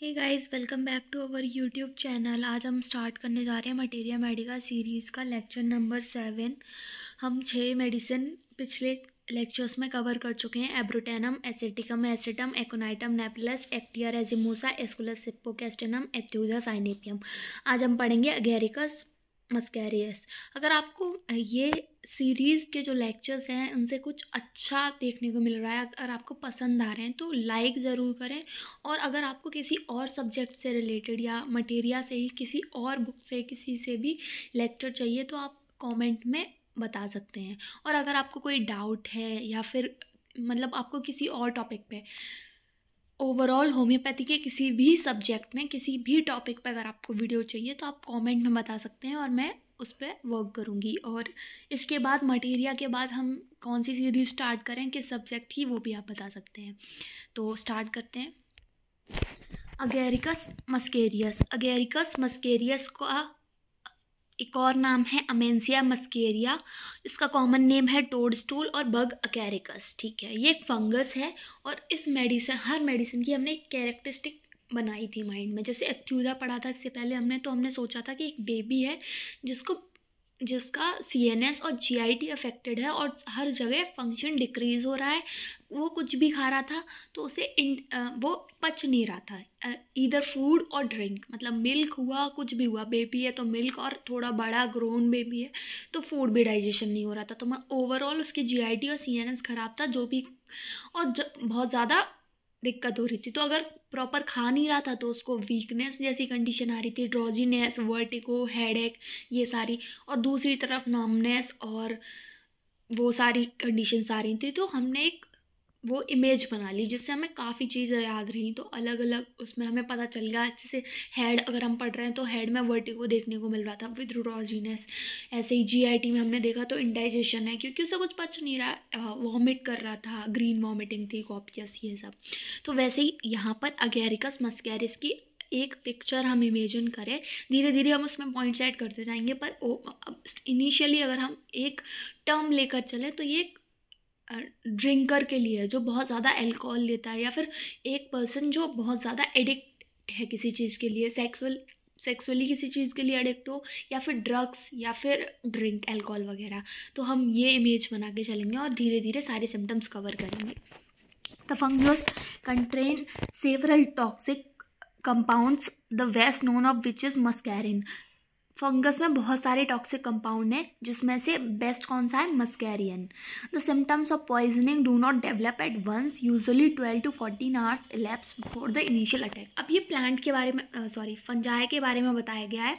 hey guys welcome back to our YouTube channel आज हम start करने जा रहे हैं मटेरिया मेडिका सीरीज़ का लेक्चर नंबर सेवन हम छः मेडिसिन पिछले लेक्चर्स में कवर कर चुके हैं एब्रोटेनम एसेटिकम एसेटम एकोनाइटम नेपलस एक्टियर एजिमोसा एस्कुलस एथ्यूजा साइनेपियम आज हम पढ़ेंगे अगेरिकस मस्कैरियस अगर आपको ये सीरीज़ के जो लेक्चर्स हैं उनसे कुछ अच्छा देखने को मिल रहा है अगर आपको पसंद आ रहे हैं तो लाइक ज़रूर करें और अगर आपको किसी और सब्जेक्ट से रिलेटेड या मटेरिया से ही किसी और बुक से किसी से भी लेक्चर चाहिए तो आप कमेंट में बता सकते हैं और अगर आपको कोई डाउट है या फिर मतलब आपको किसी और टॉपिक पे ओवरऑल होम्योपैथी के किसी भी सब्जेक्ट में किसी भी टॉपिक पर अगर आपको वीडियो चाहिए तो आप कमेंट में बता सकते हैं और मैं उस पर वर्क करूँगी और इसके बाद मटेरिया के बाद हम कौन सी सीरीज स्टार्ट करें किस सब्जेक्ट की वो भी आप बता सकते हैं तो स्टार्ट करते हैं अगेरिकस मस्केरियस अगेरिकस मस्केरियस का एक और नाम है अमेंसिया मस्केरिया इसका कॉमन नेम है टोड स्टूल और बग अकेरिकस ठीक है ये एक फंगस है और इस मेडिसिन हर मेडिसिन की हमने एक कैरेक्टरिस्टिक बनाई थी माइंड में जैसे एक्थ्यूजा पढ़ा था इससे पहले हमने तो हमने सोचा था कि एक बेबी है जिसको जिसका सी एन एस और जी आई टी अफेक्टेड है और हर जगह फंक्शन डिक्रीज हो रहा है वो कुछ भी खा रहा था तो उसे इन, वो पच नहीं रहा था इधर फूड और ड्रिंक मतलब मिल्क हुआ कुछ भी हुआ बेबी है तो मिल्क और थोड़ा बड़ा ग्रोन बेबी है तो फूड भी डाइजेशन नहीं हो रहा था तो मैं ओवरऑल उसकी जी आई टी और सी एन एस ख़राब था जो भी और ज, बहुत ज़्यादा दिक्कत हो रही थी तो अगर प्रॉपर खा नहीं रहा था तो उसको वीकनेस जैसी कंडीशन आ रही थी ड्रॉजीनेस वर्टिको हेड ये सारी और दूसरी तरफ नॉमनेस और वो सारी कंडीशन आ रही थी तो हमने एक वो इमेज बना ली जिससे हमें काफ़ी चीज़ें याद रही तो अलग अलग उसमें हमें पता चल गया जैसे हेड अगर हम पढ़ रहे हैं तो हेड में वर्टिको देखने को मिल रहा था विद रोजीनेस ऐसे ही जीआईटी में हमने देखा तो इंडाइजेशन है क्योंकि उसे कुछ पच नहीं रहा वॉमिट कर रहा था ग्रीन वॉमिटिंग थी कॉपियस ये सब तो वैसे ही यहाँ पर अगेरिकस मस्कैरिस की एक पिक्चर हम इमेजिन करें धीरे धीरे हम उसमें पॉइंट्स ऐड करते जाएंगे पर इनिशियली अगर हम एक टर्म लेकर चलें तो ये ड्रिंकर के लिए जो बहुत ज़्यादा एल्कोहल लेता है या फिर एक पर्सन जो बहुत ज़्यादा एडिक्ट है किसी चीज़ के लिए सेक्सुअल सेक्सुअली किसी चीज़ के लिए एडिक्ट हो या फिर ड्रग्स या फिर ड्रिंक एल्कोहल वगैरह तो हम ये इमेज बना के चलेंगे और धीरे धीरे सारे सिम्टम्स कवर करेंगे the fungus contains several toxic compounds the best known of which is muscarine fungus में बहुत सारे टॉक्सिक कंपाउंड हैं जिसमें से बेस्ट कौन सा है muscarine the symptoms of poisoning do not develop at once usually twelve to fourteen hours elapse before the initial attack अब ये प्लांट के बारे में सॉरी फंजाए के बारे में बताया गया है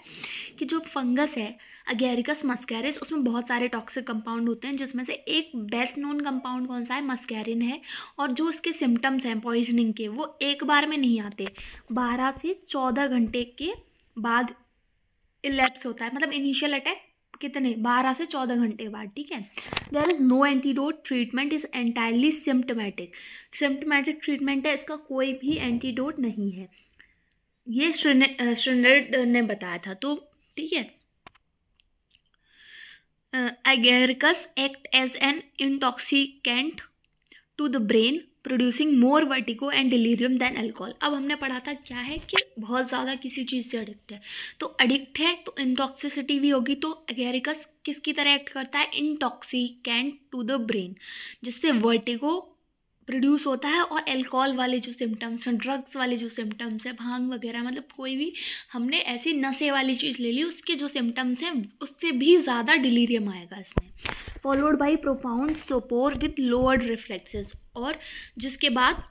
कि जो फंगस है अगेरिकस मस्कैरिस उसमें बहुत सारे टॉक्सिक कंपाउंड होते हैं जिसमें से एक बेस्ट नोन कंपाउंड कौन सा है मस्कैरिन है और जो उसके सिम्टम्स हैं पॉइजनिंग के वो एक बार में नहीं आते बारह से चौदह घंटे के बाद इलेप्स होता है मतलब इनिशियल अटैक कितने 12 से 14 घंटे बाद ठीक है there is no antidote treatment is entirely symptomatic symptomatic treatment है इसका कोई भी एंटीडोट नहीं है ये श्रिनेड ने बताया था तो ठीक है agaricus act as an intoxicant to the brain producing more vertigo and delirium than alcohol अब हमने पढ़ा था क्या है कि बहुत ज़्यादा किसी चीज़ से अडिक्ट है तो अडिक्ट है तो इंटॉक्सिसिटी भी होगी तो एगेरिकस किसकी तरह एक्ट करता है इंटॉक्सिकेंट टू द ब्रेन जिससे वर्टिको प्रोड्यूस होता है और एल्कोहल वाले जो सिम्टम्स हैं ड्रग्स वाले जो सिम्टम्स हैं भांग वगैरह मतलब कोई भी हमने ऐसी नशे वाली चीज़ ले ली उसके जो सिम्टम्स हैं उससे भी ज़्यादा डिलीरियम आएगा इसमें followed by profound sopor with lowered reflexes और जिसके बाद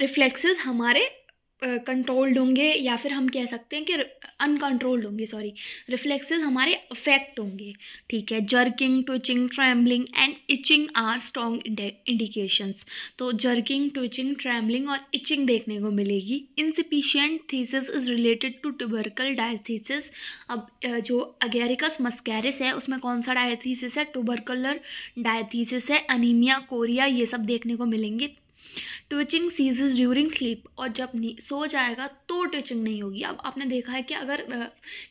रिफ्लेक्सेस हमारे कंट्रोल्ड होंगे या फिर हम कह सकते हैं कि अनकंट्रोल्ड होंगे सॉरी रिफ्लेक्सेस हमारे अफेक्ट होंगे ठीक है jerking twitching trembling and itching are strong indications तो जर्किंग ट्विचिंग ट्रैम्बलिंग और इचिंग देखने को मिलेगी incipient phthisis is related to tubercle diathesis अब जो अगेरिकस मस्कैरिस है उसमें कौन सा डायथीसिस है ट्यूबरकुलर डायथीसिस है अनिमिया कोरिया ये सब देखने को मिलेंगे ट्विचिंग सीजेज ड्यूरिंग स्लीप और जब सो जाएगा तो ट्विचिंग नहीं होगी अब आपने देखा है कि अगर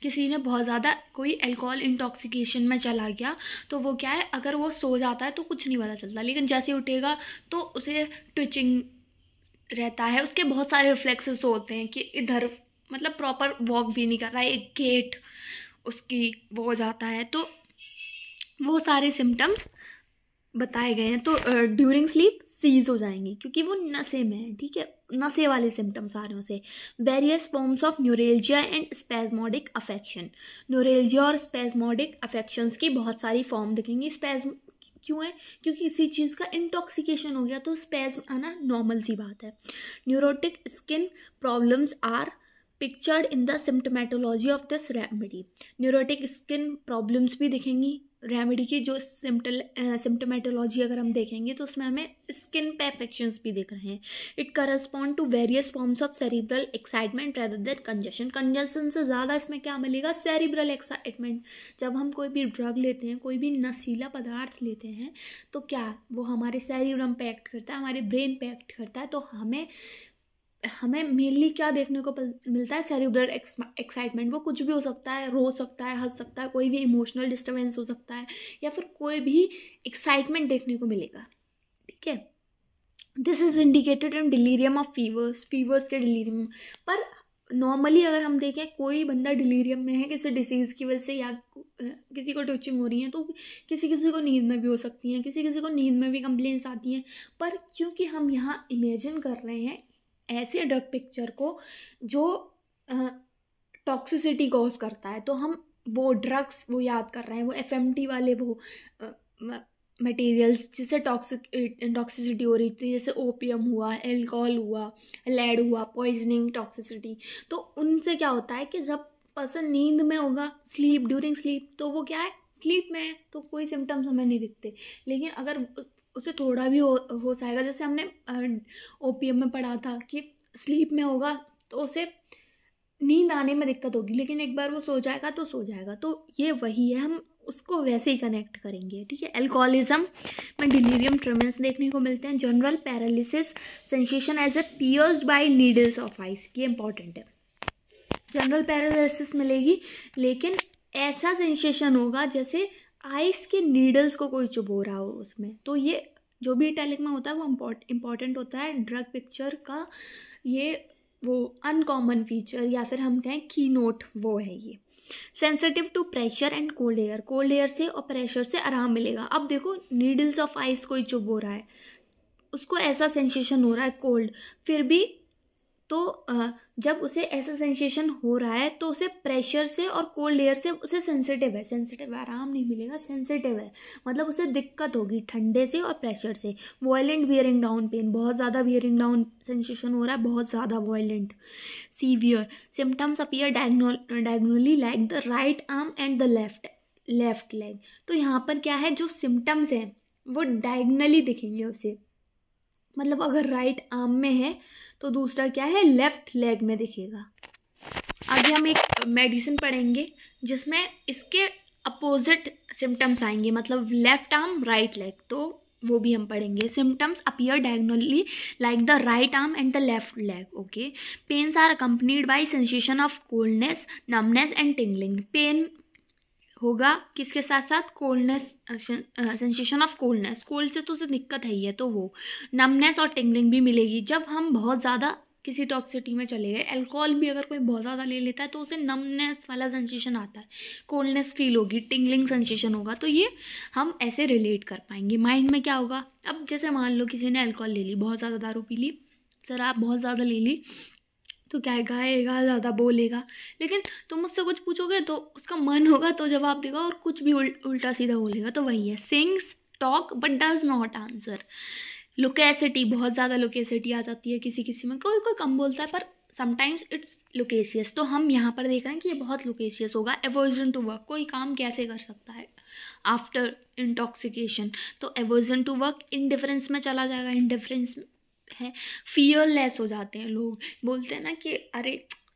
किसी ने बहुत ज़्यादा कोई अल्कोहल इंटॉक्सिकेशन में चला गया तो वो क्या है अगर वो सो जाता है तो कुछ नहीं पता चलता लेकिन जैसे उठेगा तो उसे ट्विचिंग रहता है उसके बहुत सारे रिफ्लेक्सेस होते हैं कि इधर मतलब प्रॉपर वॉक भी नहीं कर रहा है एक गेट उसकी वो हो जाता है तो वो सारे सिम्टम्स बताए गए हैं तो ड्यूरिंग स्लीप सीज हो जाएंगी क्योंकि वो नशे में है ठीक है नशे वाले सिम्टम्स आ रहे हैं उसे various forms of neuralgia and spasmodic affection neuralgia और स्पेजमोडिक अफेक्शंस की बहुत सारी फॉर्म दिखेंगी स्पेज क्यों है क्योंकि किसी चीज़ का इंटॉक्सिकेशन हो गया तो स्पेज आना नॉर्मल सी बात है neurotic skin problems are pictured in the symptomatology of this remedy neurotic skin problems भी दिखेंगी रेमेडी की जो सिम्टल सिम्टोमेटोलॉजी अगर हम देखेंगे तो उसमें हमें स्किन पे भी देख रहे हैं it correspond to various forms of cerebral excitement rather than congestion congestion से ज़्यादा इसमें क्या मिलेगा सेरिब्रल एक्साइटमेंट जब हम कोई भी ड्रग लेते हैं कोई भी नशीला पदार्थ लेते हैं तो क्या वो हमारे सेरिब्रम पे एक्ट करता है हमारे ब्रेन पे एक्ट करता है तो हमें हमें मेनली क्या देखने को मिलता है सेरिब्रल एक्साइटमेंट वो कुछ भी हो सकता है रो सकता है हंस सकता है कोई भी इमोशनल डिस्टर्बेंस हो सकता है या फिर कोई भी एक्साइटमेंट देखने को मिलेगा ठीक है this is indicated in delirium of fevers fevers के डिलीरियम पर नॉर्मली अगर हम देखें कोई बंदा डिलीरियम में है किसी डिसीज़ की वजह से या किसी को टचिंग हो रही है तो किसी किसी को नींद में भी हो सकती हैं किसी किसी को नींद में भी कंप्लेंट्स आती हैं पर क्योंकि हम यहाँ इमेजिन कर रहे हैं ऐसे ड्रग पिक्चर को जो टॉक्सिसिटी कॉज करता है तो हम वो ड्रग्स वो याद कर रहे हैं वो एफ वाले वो मटेरियल्स जिससे टॉक्सिक टॉक्सिसिटी हो रही थी जैसे ओपियम हुआ एल्कोहल हुआ लेड हुआ पॉइजनिंग टॉक्सिसिटी तो उनसे क्या होता है कि जब पर्सन नींद में होगा स्लीप ड्यूरिंग स्लीप तो वो क्या है स्लीप में है तो कोई सिम्टम्स हमें नहीं दिखते लेकिन अगर उसे थोड़ा भी हो जाएगा जैसे हमने ओ में पढ़ा था कि स्लीप में होगा तो उसे नींद आने में दिक्कत होगी लेकिन एक बार वो सो जाएगा तो सो जाएगा तो ये वही है हम उसको वैसे ही कनेक्ट करेंगे ठीक है एल्कोहलिज्म में डिलीरियम ट्रमेंस देखने को मिलते हैं general paralysis sensation as a pierce by needles of ice ये इंपॉर्टेंट है जनरल पैरालिसिस मिलेगी लेकिन ऐसा सेंसेशन होगा जैसे आइस के नीडल्स को कोई चुभो रहा हो उसमें तो ये जो भी इटैलिक में होता है वो इम्पॉर्टेंट होता है ड्रग पिक्चर का ये वो अनकॉमन फीचर या फिर हम कहें की नोट वो है ये sensitive to pressure and cold air cold air से और प्रेशर से आराम मिलेगा अब देखो नीडल्स ऑफ आइस कोई चुभ हो रहा है उसको ऐसा सेंसेशन हो रहा है कोल्ड फिर भी तो जब उसे ऐसा सेंसेशन हो रहा है तो उसे प्रेशर से और कोल्ड एयर से उसे सेंसिटिव है सेंसिटिव आराम नहीं मिलेगा सेंसिटिव है मतलब उसे दिक्कत होगी ठंडे से और प्रेशर से वॉयलेंट वियरिंग डाउन पेन बहुत ज़्यादा वियरिंग डाउन सेंसेशन हो रहा है बहुत ज़्यादा violent severe symptoms appear diagonally like the right arm and the left left leg तो यहाँ पर क्या है जो सिम्टम्स हैं वो डायग्नली दिखेंगे उसे मतलब अगर राइट आर्म में है तो दूसरा क्या है लेफ्ट लेग में दिखेगा आगे हम एक मेडिसिन पढ़ेंगे जिसमें इसके अपोजिट सिम्टम्स आएंगे मतलब लेफ्ट आर्म राइट लेग तो वो भी हम पढ़ेंगे symptoms appear diagonally like the right arm and the left leg okay pains are accompanied by sensation of coldness numbness and tingling pain होगा किसके साथ साथ coldness sensation of coldness cold से तो उसे दिक्कत है ही है तो वो नमनेस और टिंगलिंग भी मिलेगी जब हम बहुत ज़्यादा किसी टॉक्सिटी में चले गए अल्कोहल भी अगर कोई बहुत ज़्यादा ले लेता है तो उसे नमनेस वाला सेंसेशन आता है कोल्डनेस फील होगी टिंगलिंग सेंसेशन होगा तो ये हम ऐसे रिलेट कर पाएंगे माइंड में क्या होगा अब जैसे मान लो किसी ने अल्कोहल ले ली बहुत ज़्यादा दारू पी ली शराब बहुत ज़्यादा ले ली तो क्या गाएगा ज़्यादा बोलेगा लेकिन तुम उससे कुछ पूछोगे तो उसका मन होगा तो जवाब देगा और कुछ भी उल, उल्टा सीधा बोलेगा तो वही है sings talk but does not answer loquacity बहुत ज़्यादा लोकेसिटी आ जाती है किसी किसी में कोई कोई कम बोलता है पर समटाइम्स इट्स लोकेशियस तो हम यहाँ पर देख रहे हैं कि ये बहुत लोकेशियस होगा एवर्जन टू वर्क कोई काम कैसे कर सकता है आफ्टर इंटॉक्सिकेशन तो एवर्जन टू वर्क इनडिफरेंस में चला जाएगा इनडिफरेंस हैं फियरलेस हो जाते हैं लोग बोलते हैं ना कि अरे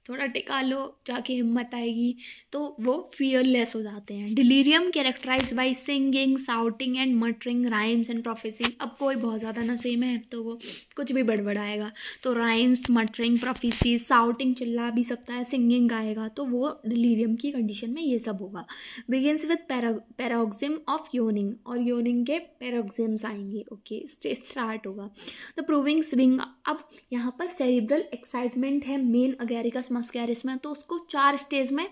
थोड़ा टिका लो जाके हिम्मत आएगी तो वो फियरलेस हो जाते हैं delirium characterize by singing shouting and muttering rhymes and prophesying अब कोई बहुत ज़्यादा नशे में है तो वो कुछ भी बड़बड़ाएगा तो राइम्स मटरिंग प्रोफेसी साउटिंग चिल्ला भी सकता है सिंगिंग गाएगा तो वो डिलीरियम की कंडीशन में ये सब होगा begins with paroxysm of yawning और योनिंग के पैरोक्सिम्स आएंगे ओके स्टार्ट होगा द प्रूविंग स्विंग अब यहाँ पर सेरिब्रल एक्साइटमेंट है मेन अगेरिकस मस्कैरिस में तो उसको चार स्टेज में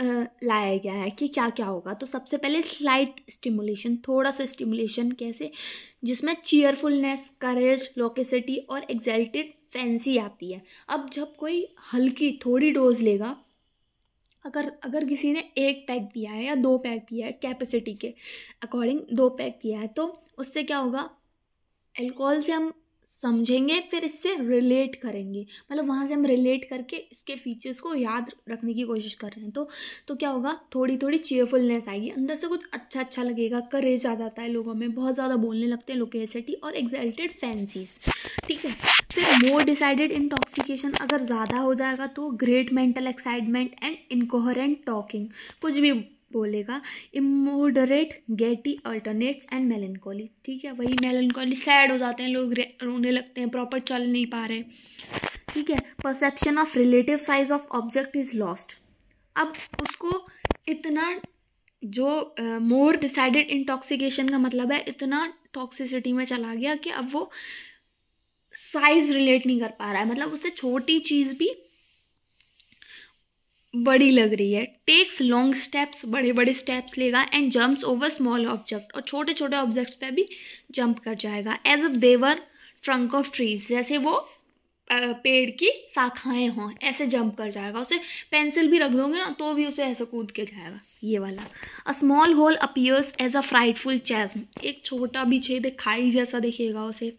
लाया गया है कि क्या क्या होगा तो सबसे पहले स्लाइट स्टिमुलेशन थोड़ा सा स्टिमुलेशन कैसे जिसमें चीयरफुलनेस करेज लोकेसिटी और एग्जल्टेड फैंसी आती है अब जब कोई हल्की थोड़ी डोज लेगा अगर अगर किसी ने एक पैक पिया है या दो पैक पिया है कैपेसिटी के अकॉर्डिंग दो पैक पिया है तो उससे क्या होगा एल्कोहल से हम समझेंगे फिर इससे रिलेट करेंगे मतलब वहाँ से हम रिलेट करके इसके फीचर्स को याद रखने की कोशिश कर रहे हैं तो तो क्या होगा थोड़ी थोड़ी चेयरफुलनेस आएगी अंदर से कुछ अच्छा अच्छा लगेगा करेज आ जाता है लोगों में बहुत ज़्यादा बोलने लगते हैं लोकेसिटी और एक्जल्टेड फैंसीज ठीक है फिर मोर डिसाइडेड इंटॉक्सिकेशन अगर ज़्यादा हो जाएगा तो great mental excitement and incoherent talking कुछ भी बोलेगा immoderate gaiety alternates and melancholy ठीक है वही मेलनकोली सैड हो जाते हैं लोग रोने लगते हैं प्रॉपर चल नहीं पा रहे ठीक है perception of relative size of object is lost अब उसको इतना जो मोर डिसाइडेड इंटॉक्सिकेशन का मतलब है इतना टॉक्सिसिटी में चला गया कि अब वो साइज रिलेट नहीं कर पा रहा है मतलब उससे छोटी चीज़ भी बड़ी लग रही है टेक्स लॉन्ग स्टेप्स बड़े बड़े स्टेप्स लेगा and jumps over small object और छोटे छोटे ऑब्जेक्ट्स पे भी जंप कर जाएगा एज अ देवर ट्रंक ऑफ ट्रीज जैसे वो पेड़ की शाखाएं हों ऐसे जंप कर जाएगा उसे पेंसिल भी रख दोगे ना तो भी उसे ऐसे कूद के जाएगा ये वाला a small hole appears as a frightful chasm एक छोटा भी छेद खाई जैसा दिखेगा उसे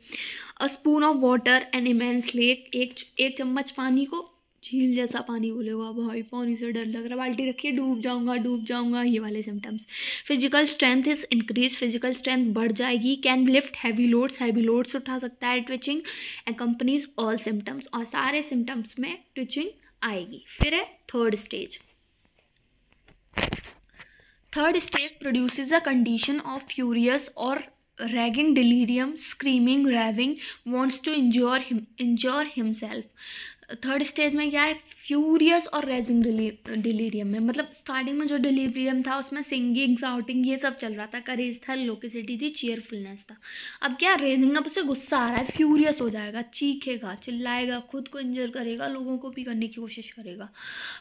a spoon of water and immense lake एक एक चम्मच पानी को झील जैसा पानी बोले हुआ भाई पानी से डर लग रहा बाल्टी रखिए डूब जाऊंगा डूब जाऊंगा ये वाले symptoms physical strength is increase physical strength बढ़ जाएगी can lift heavy loads heavy loads उठा सकता है twitching and companies all symptoms और सारे सिम्टम्स में ट्विचिंग आएगी फिर है third stage third stage produces a condition of furious और ragging delirium screaming raving wants to injure him injure himself third stage में क्या है फ्यूरियस और रेजिंग डिलीरियम में मतलब स्टार्टिंग में जो डिलीरियम था उसमें सिंगिंग साउटिंग ये सब चल रहा था करेज था लोकेसिटी थी चेयरफुलनेस था अब क्या रेजिंग अब उसे गुस्सा आ रहा है फ्यूरियस हो जाएगा चीखेगा चिल्लाएगा खुद को इंजर करेगा लोगों को भी करने की कोशिश करेगा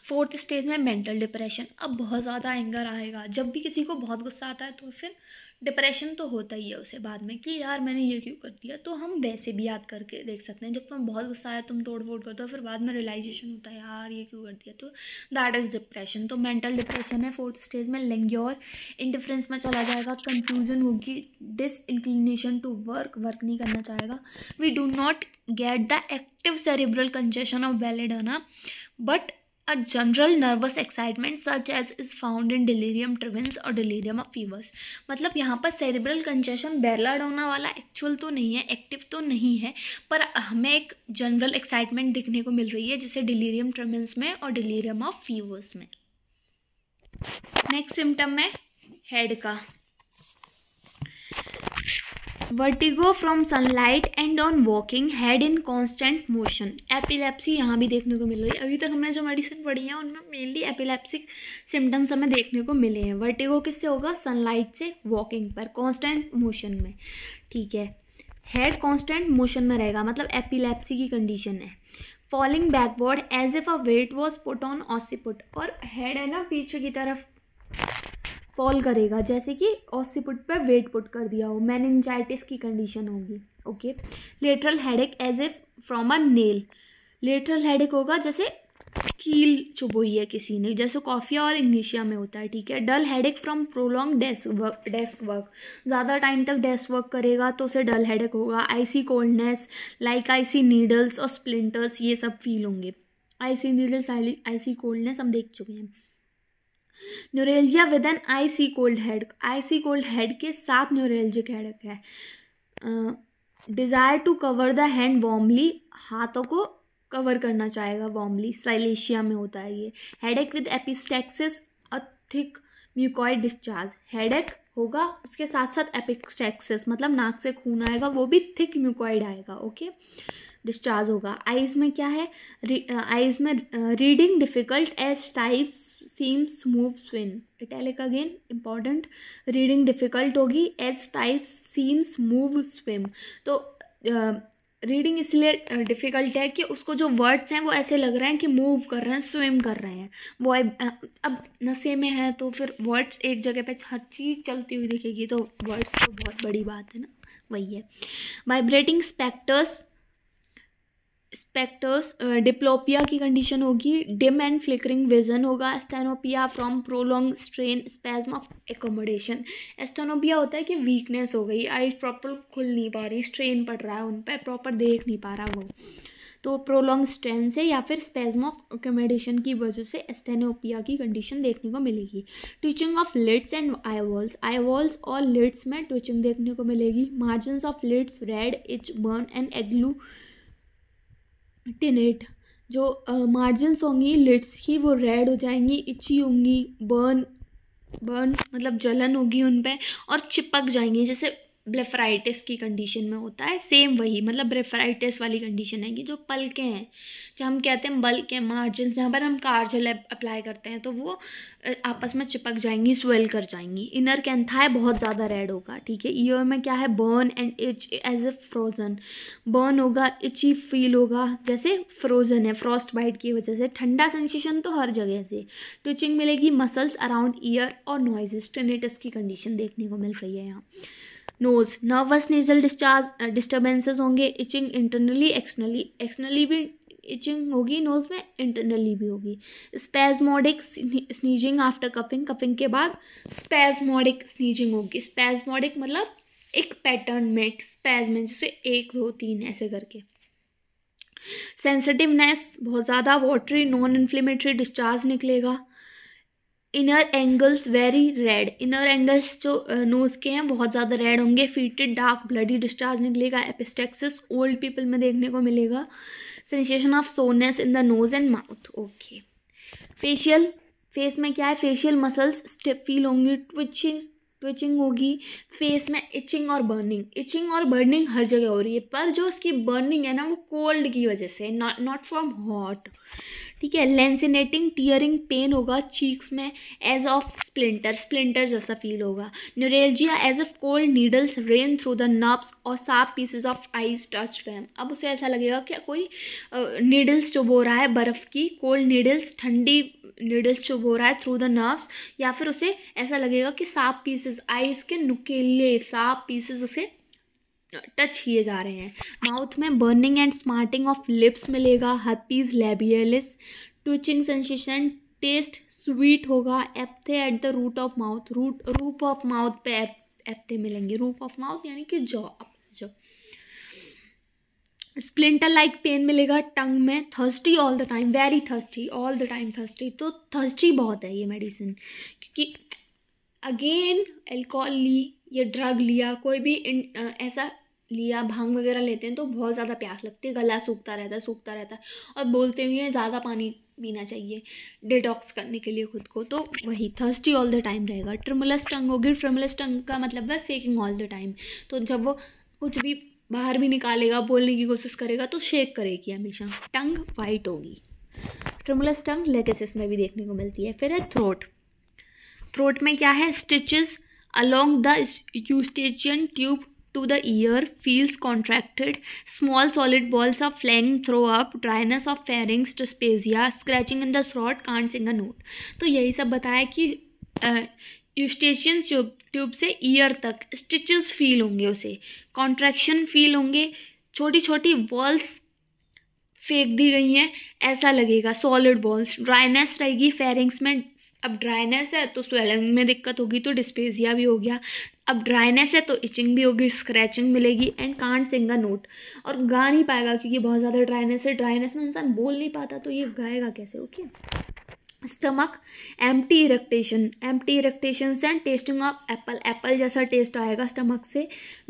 फोर्थ स्टेज में मेंटल डिप्रेशन अब बहुत ज़्यादा एंगर आएगा जब भी किसी को बहुत गुस्सा आता है तो फिर डिप्रेशन तो होता ही है उसे बाद में कि यार मैंने ये क्यों कर दिया तो हम वैसे भी याद करके देख सकते हैं जब तुम बहुत गुस्सा आया तुम तोड़ फोड़ करते हो फिर बाद में रियलाइजेशन होता है यार ये क्यों कर दिया तो दैट इज़ डिप्रेशन तो मेंटल डिप्रेशन है फोर्थ स्टेज में लेंग्योर इंडिफ्रेंस में चला जाएगा कन्फ्यूजन होगी disinclination to work work नहीं करना चाहेगा we do not get the active cerebral congestion of belladonna but A general nervous excitement such as is found in delirium tremens or delirium of fevers मतलब यहाँ पर cerebral congestion बेरलाड होना वाला actual तो नहीं है एक्टिव तो नहीं है पर हमें एक general excitement दिखने को मिल रही है जैसे delirium tremens में और delirium of fevers में Next symptom है head का vertigo from sunlight and on walking head in constant motion epilepsy यहाँ भी देखने को मिल रही है अभी तक हमने जो मेडिसिन पढ़ी है उनमें मेनली एपिलेप्सिक सिम्टम्स हमें देखने को मिले हैं वर्टिगो किससे होगा सनलाइट से वॉकिंग पर कॉन्स्टेंट मोशन में ठीक है हेड कॉन्स्टेंट मोशन में रहेगा मतलब एपिलेप्सी की कंडीशन है falling backward as if a weight was put on occiput और हेड है ना पीछे की तरफ फॉल करेगा जैसे कि ऑसीपुट पर वेट पुट कर दिया हो मैनजाइटिस की कंडीशन होगी okay lateral headache as a from a nail lateral headache होगा जैसे कील चुभ हुई है किसी ने जैसे कॉफिया और इंग्लिशिया में होता है ठीक है dull headache from prolong desk work desk work ज़्यादा टाइम तक डेस्क वर्क करेगा तो उसे डल हेडेक होगा icy coldness like icy needles और स्प्लिंटर्स ये सब फील होंगे आईसी नीडल्स आईसी कोल्डनेस हम देख चुके हैं neuralgia with an icy cold head icy cold head के साथ न्यूरेल्जिक हेडक है desire to cover the hand warmly हाथों को कवर करना चाहेगा वॉर्मली साइलेशिया में होता है ये headache with epistaxis a thick mucoid discharge headache होगा उसके साथ साथ एपिस्टेक्सिस मतलब नाक से खून आएगा वो भी थिक म्यूकॉइड आएगा ओके डिस्चार्ज होगा आइज में क्या है आइज में reading difficult as types seem smooth swim italic again important reading difficult होगी as type seems smooth swim तो रीडिंग uh, इसलिए डिफ़िकल्ट है कि उसको जो वर्ड्स हैं वो ऐसे लग रहे हैं कि मूव कर रहे हैं स्विम कर रहे हैं वो अब नशे में है तो फिर वर्ड्स एक जगह पे हर चीज़ चलती हुई दिखेगी तो वर्ड्स तो बहुत बड़ी बात है ना वही है vibrating specters specters diplopia uh, की कंडीशन होगी डिम एंड फ्लिकरिंग विजन होगा asthenopia from prolong strain spasm of accommodation asthenopia होता है कि वीकनेस हो गई आई प्रॉपर खुल नहीं पा रही स्ट्रेन पड़ रहा है उन पर प्रॉपर देख नहीं पा रहा वो तो प्रोलॉन्ग स्ट्रेन से या फिर स्पेज्म ऑफ एकोमोडेशन की वजह से एस्थेनोपिया की कंडीशन देखने को मिलेगी twitching of lids and eyeballs eyeballs और लिड्स में ट्विचिंग देखने को मिलेगी margin of lids red itch burn and agglutinate जो मार्जिन्स होंगी लिट्स की वो रेड हो जाएंगी इची होंगी बर्न बर्न मतलब जलन होगी उन पर और चिपक जाएंगी जैसे ब्लेफराइटिस की कंडीशन में होता है सेम वही मतलब ब्लेफराइटिस वाली कंडीशन है कि जो पलकें हैं जो हम कहते हैं बल के मार्जिन जहाँ पर हम कार्जल अप्लाई करते हैं तो वो आपस में चिपक जाएंगी स्वेल कर जाएंगी इनर कैंथाए बहुत ज़्यादा रेड होगा ठीक है ईयर में क्या है burn and itch as a frozen burn होगा इची फील होगा जैसे फ्रोजन है फ्रॉस्ट बाइट की वजह से ठंडा सेंसेशन तो हर जगह से ट्विचिंग मिलेगी मसल्स अराउंड ईयर और नॉइजिस ट्रेनेटस की कंडीशन देखने को मिल रही है यहाँ nose nervous nasal discharge disturbances होंगे इचिंग इंटरनली एक्सटर्नली एक्सटर्नली भी इचिंग होगी नोज में इंटरनली भी होगी spasmodic sneezing after cupping cupping के बाद स्पेजमोडिक स्नीजिंग होगी स्पेजमोडिक मतलब एक पैटर्न में एक स्पेज में जैसे एक दो तीन ऐसे करके सेंसिटिवनेस बहुत ज़्यादा वाटरी नॉन इन्फ्लेमेटरी डिस्चार्ज निकलेगा inner angles very red inner angles जो नोज़ के हैं बहुत ज़्यादा रेड होंगे फीटेड डार्क ब्लडी डिस्चार्ज निकलेगा एपिस्टेक्सिस ओल्ड पीपल में देखने को मिलेगा sensation of soreness in the nose and mouth okay facial face में क्या है फेशियल मसल्स स्टिप फील होंगी ट्विचिंग ट्विचिंग होगी फेस में इचिंग और बर्निंग इचिंग और बर्निंग हर जगह हो रही है पर जो उसकी बर्निंग है ना वो कोल्ड की वजह से नॉट नॉट फ्रॉम हॉट ठीक है लेंसिनेटिंग टीयरिंग पेन होगा चीक्स में एज ऑफ स्प्लिंटर स्प्लिंटर जैसा फील होगा neuralgia as of cold needles ran through the nerves और साफ pieces of ice touch them अब उसे ऐसा लगेगा कि कोई नीडल्स जो बो रहा है बर्फ़ की कोल्ड नीडल्स ठंडी नीडल्स जो बो रहा है थ्रू द नर्व्स या फिर उसे ऐसा लगेगा कि साफ पीसेस आइस के नुकेले साफ पीसेस उसे टच किए जा रहे हैं माउथ में burning and smarting of lips मिलेगा herpes labialis twitching sensation taste sweet होगा aphthae at the root of mouth root roof of mouth पे एप्थे मिलेंगे रूप ऑफ माउथ यानी कि jaw jaw splinter like pain मिलेगा tongue में thirsty all the time very thirsty all the time thirsty तो thirsty बहुत है ये मेडिसिन क्योंकि अगेन एल्कोहल ली या ड्रग लिया कोई भी इन, आ, ऐसा लिया भांग वगैरह लेते हैं तो बहुत ज़्यादा प्यास लगती है गला सूखता रहता है सूखता रहता है और बोलते हुए ज़्यादा पानी पीना चाहिए डिटॉक्स करने के लिए खुद को तो वही थर्स्टी ऑल द टाइम रहेगा ट्रिमुलस टंग होगी ट्रमलस टंग का मतलब है सेकिंग ऑल द टाइम तो जब वो कुछ भी बाहर भी निकालेगा बोलने की कोशिश करेगा तो शेक करेगी हमेशा टंग वाइट होगी ट्रिमुलस टंग लेगेसिस में भी देखने को मिलती है फिर है थ्रोट थ्रोट में क्या है stitches along the eustachian tube to the ear feels contracted small solid balls of phlegm throw up dryness of pharynx dysphagia scratching in the throat can't sing a note तो यही सब बताया कि eustachian tube से ear तक stitches feel होंगे उसे contraction feel होंगे छोटी छोटी बॉल्स फेंक दी गई हैं ऐसा लगेगा सॉलिड बॉल्स ड्राइनेस रहेगी फेयरिंग्स में अब ड्राइनेस है तो स्वेलिंग में दिक्कत होगी तो डिस्पेजिया भी हो गया अब ड्राइनेस है तो इचिंग भी होगी स्क्रैचिंग मिलेगी and can't sing a note और गा नहीं पाएगा क्योंकि बहुत ज़्यादा ड्राइनेस है ड्राइनेस में इंसान बोल नहीं पाता तो ये गाएगा कैसे okay stomach empty eructation empty eructation and tasting of apple apple जैसा टेस्ट आएगा स्टमक से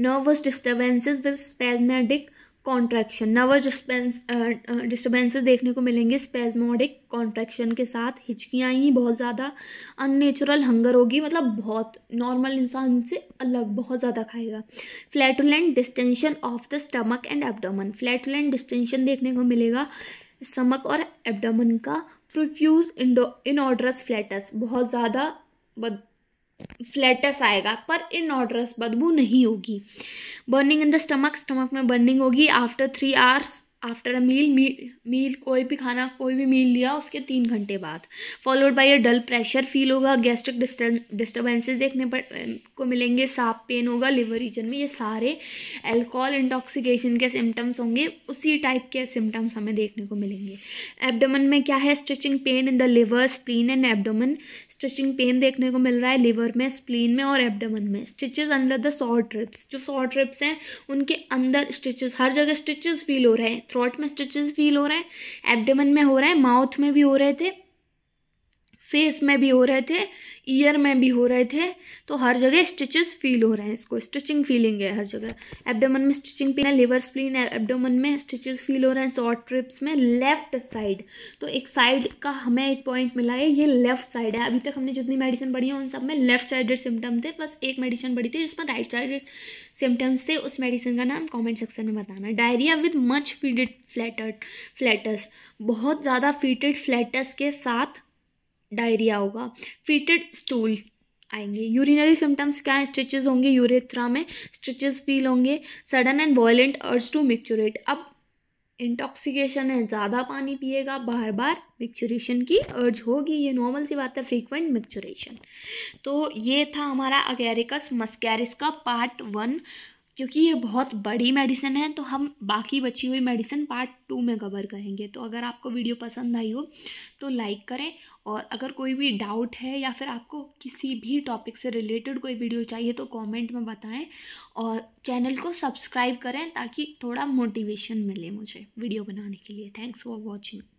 nervous disturbances with spasmodic contraction nervous dispense disturbances देखने को मिलेंगे स्पेजमोडिक कॉन्ट्रैक्शन के साथ हिचकियाँ आएंगी बहुत ज़्यादा अननेचुरल हंगर होगी मतलब बहुत नॉर्मल इंसान से अलग बहुत ज़्यादा खाएगा flatulent distension of the stomach and abdomen flatulent distension देखने को मिलेगा स्टमक और एबडामन का प्रोफ्यूज इंडो इनऑर्डरस फ्लैटस बहुत ज़्यादा फ्लैटस आएगा पर इनऑर्डरस बदबू नहीं होगी burning in the stomach stomach में बर्निंग होगी after three hours after a meal meal कोई भी खाना कोई भी मील लिया उसके तीन घंटे बाद followed by a dull pressure feel होगा गैस्ट्रिक डिस्टर्बेंसेस देखने पर को मिलेंगे साफ पेन होगा लिवर रीजन में ये सारे अल्कोहल इंटॉक्सिकेशन के सिम्टम्स होंगे उसी टाइप के सिम्टम्स हमें देखने को मिलेंगे एबडोमन में क्या है stretching pain in the liver spleen and abdomen stitching pain देखने को मिल रहा है लिवर में स्प्लीन में और एबडमन में stitches under the short ribs जो शॉर्ट रिप्स हैं उनके अंदर स्टिचेस हर जगह स्टिचेस फील हो रहे हैं थ्रोट में स्टिचेस फील हो रहे हैं एबडमन में हो रहे हैं माउथ में भी हो रहे थे फेस में भी हो रहे थे ईयर में भी हो रहे थे तो हर जगह स्टिचेस फील हो रहे हैं इसको स्टिचिंग फीलिंग है हर जगह एब्डोमन में स्टिचिंग पेन है लिवर स्प्लीन है एब्डोमन में स्टिचेस फील हो रहे हैं शॉर्ट ट्रिप्स में लेफ्ट साइड तो एक साइड का हमें एक पॉइंट मिला है ये लेफ्ट साइड है अभी तक हमने जितनी मेडिसिन पढ़ी है उन सब में लेफ्ट साइडेड सिम्टम थे बस एक मेडिसिन पढ़ी थी जिसमें राइट साइडेड सिम्टम्स थे उस मेडिसिन का नाम कॉमेंट सेक्शन में बताना है diarrhoea with much fetid flattered flatus बहुत ज़्यादा फीटेड फ्लैटस के साथ डायरिया होगा फीटेड स्टूल आएंगे यूरिनरी सिम्टम्स क्या है स्ट्रिचेज होंगे यूरेथ्रा में स्ट्रिचेज फील होंगे sudden and violent urge to micturate अब इंटॉक्सिकेशन है ज़्यादा पानी पिएगा बार बार मिक्चुरेशन की अर्ज होगी ये नॉर्मल सी बात है फ्रीक्वेंट मिक्चुरेशन तो ये था हमारा अगेरिकस मस्कैरिस का पार्ट वन क्योंकि ये बहुत बड़ी मेडिसिन है तो हम बाकी बची हुई मेडिसिन पार्ट टू में कवर करेंगे तो अगर आपको वीडियो पसंद आई हो तो लाइक करें और अगर कोई भी डाउट है या फिर आपको किसी भी टॉपिक से रिलेटेड कोई वीडियो चाहिए तो कमेंट में बताएं और चैनल को सब्सक्राइब करें ताकि थोड़ा मोटिवेशन मिले मुझे वीडियो बनाने के लिए थैंक्स फॉर वॉचिंग